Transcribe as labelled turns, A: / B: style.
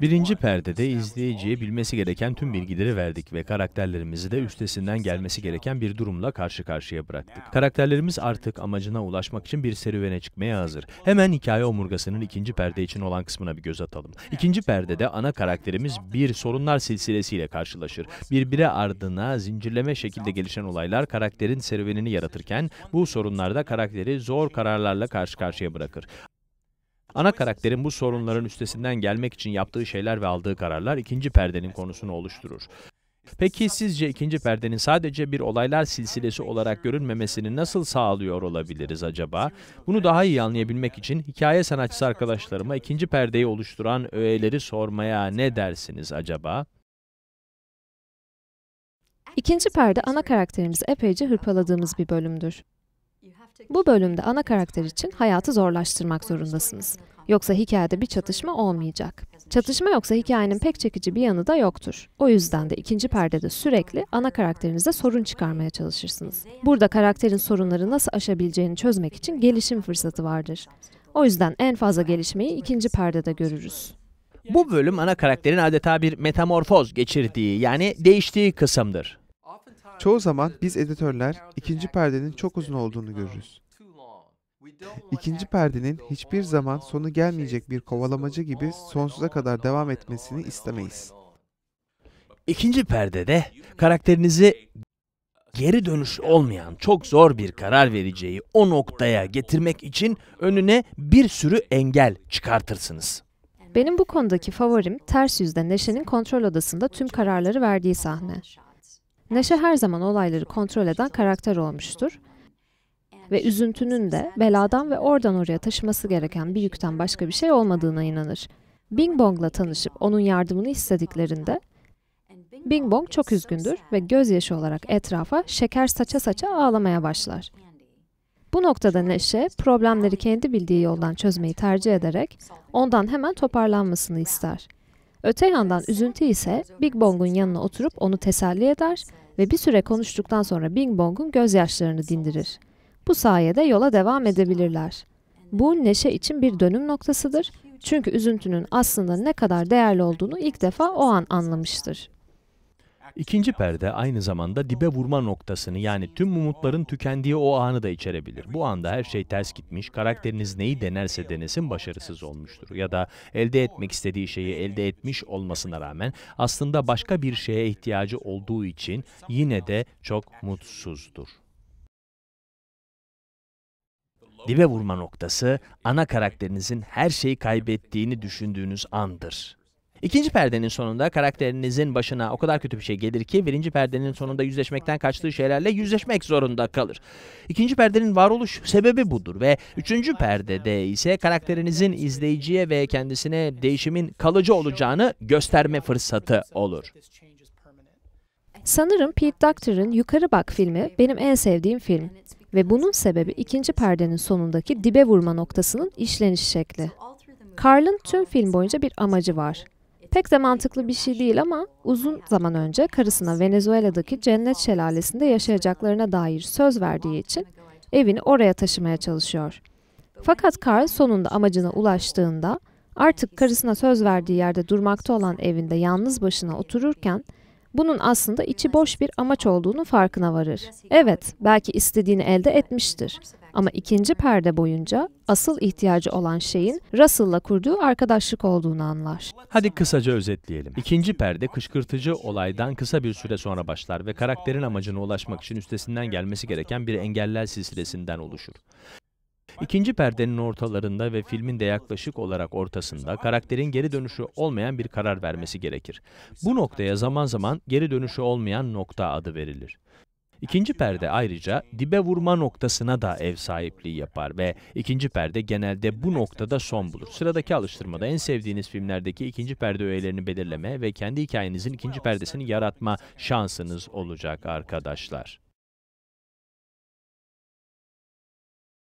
A: Birinci perdede izleyiciye bilmesi gereken tüm bilgileri verdik ve karakterlerimizi de üstesinden gelmesi gereken bir durumla karşı karşıya bıraktık. Karakterlerimiz artık amacına ulaşmak için bir serüvene çıkmaya hazır. Hemen hikaye omurgasının ikinci perde için olan kısmına bir göz atalım. İkinci perdede ana karakterimiz bir sorunlar silsilesiyle karşılaşır. Birbire ardına zincirleme şekilde gelişen olaylar karakterin serüvenini yaratırken bu sorunlarda karakteri zor kararlarla karşı karşıya bırakır. Ana karakterin bu sorunların üstesinden gelmek için yaptığı şeyler ve aldığı kararlar ikinci perdenin konusunu oluşturur. Peki sizce ikinci perdenin sadece bir olaylar silsilesi olarak görünmemesini nasıl sağlıyor olabiliriz acaba? Bunu daha iyi anlayabilmek için hikaye sanatçısı arkadaşlarıma ikinci perdeyi oluşturan öğeleri sormaya ne dersiniz acaba?
B: İkinci perde ana karakterimizi epeyce hırpaladığımız bir bölümdür. Bu bölümde ana karakter için hayatı zorlaştırmak zorundasınız. Yoksa hikayede bir çatışma olmayacak. Çatışma yoksa hikayenin pek çekici bir yanı da yoktur. O yüzden de ikinci perdede sürekli ana karakterinize sorun çıkarmaya çalışırsınız. Burada karakterin sorunları nasıl aşabileceğini çözmek için gelişim fırsatı vardır. O yüzden en fazla gelişmeyi ikinci perdede görürüz.
A: Bu bölüm ana karakterin adeta bir metamorfoz geçirdiği yani değiştiği kısımdır. Çoğu zaman biz editörler ikinci perdenin çok uzun olduğunu görürüz. İkinci perdenin hiçbir zaman sonu gelmeyecek bir kovalamacı gibi sonsuza kadar devam etmesini istemeyiz. İkinci perdede karakterinizi geri dönüş olmayan çok zor bir karar vereceği o noktaya getirmek için önüne bir sürü engel çıkartırsınız.
B: Benim bu konudaki favorim ters yüzde Neşe'nin kontrol odasında tüm kararları verdiği sahne. Neşe her zaman olayları kontrol eden karakter olmuştur ve üzüntünün de beladan ve oradan oraya taşıması gereken bir yükten başka bir şey olmadığına inanır. Bing Bong'la tanışıp onun yardımını istediklerinde Bing Bong çok üzgündür ve gözyaşı olarak etrafa şeker saça saça ağlamaya başlar. Bu noktada Neşe problemleri kendi bildiği yoldan çözmeyi tercih ederek ondan hemen toparlanmasını ister. Öte yandan üzüntü ise Big Bong'un yanına oturup onu teselli eder ve bir süre konuştuktan sonra Bing Bong'un gözyaşlarını dindirir. Bu sayede yola devam edebilirler. Bu Neşe için bir dönüm noktasıdır çünkü üzüntünün aslında ne kadar değerli olduğunu ilk defa o an anlamıştır.
A: İkinci perde aynı zamanda dibe vurma noktasını yani tüm umutların tükendiği o anı da içerebilir. Bu anda her şey ters gitmiş, karakteriniz neyi denerse denesin başarısız olmuştur. Ya da elde etmek istediği şeyi elde etmiş olmasına rağmen aslında başka bir şeye ihtiyacı olduğu için yine de çok mutsuzdur. Dibe vurma noktası ana karakterinizin her şeyi kaybettiğini düşündüğünüz andır. İkinci perdenin sonunda karakterinizin başına o kadar kötü bir şey gelir ki birinci perdenin sonunda yüzleşmekten kaçtığı şeylerle yüzleşmek zorunda kalır. İkinci perdenin varoluş sebebi budur ve üçüncü perdede ise karakterinizin izleyiciye ve kendisine değişimin kalıcı olacağını gösterme fırsatı olur.
B: Sanırım Pete Doctor'ın Yukarı Bak filmi benim en sevdiğim film ve bunun sebebi ikinci perdenin sonundaki dibe vurma noktasının işleniş şekli. Carl'ın tüm film boyunca bir amacı var. Pek de mantıklı bir şey değil ama uzun zaman önce karısına Venezuela'daki cennet şelalesinde yaşayacaklarına dair söz verdiği için evini oraya taşımaya çalışıyor. Fakat Carl sonunda amacına ulaştığında artık karısına söz verdiği yerde durmakta olan evinde yalnız başına otururken bunun aslında içi boş bir amaç olduğunu farkına varır. Evet, belki istediğini elde etmiştir. Ama ikinci perde boyunca asıl ihtiyacı olan şeyin Russell'la kurduğu arkadaşlık olduğunu anlar.
A: Hadi kısaca özetleyelim. İkinci perde kışkırtıcı olaydan kısa bir süre sonra başlar ve karakterin amacına ulaşmak için üstesinden gelmesi gereken bir engeller silsilesinden oluşur. İkinci perdenin ortalarında ve filmin de yaklaşık olarak ortasında karakterin geri dönüşü olmayan bir karar vermesi gerekir. Bu noktaya zaman zaman geri dönüşü olmayan nokta adı verilir. İkinci perde ayrıca dibe vurma noktasına da ev sahipliği yapar ve ikinci perde genelde bu noktada son bulur. Sıradaki alıştırmada en sevdiğiniz filmlerdeki ikinci perde öğelerini belirleme ve kendi hikayenizin ikinci perdesini yaratma şansınız olacak arkadaşlar.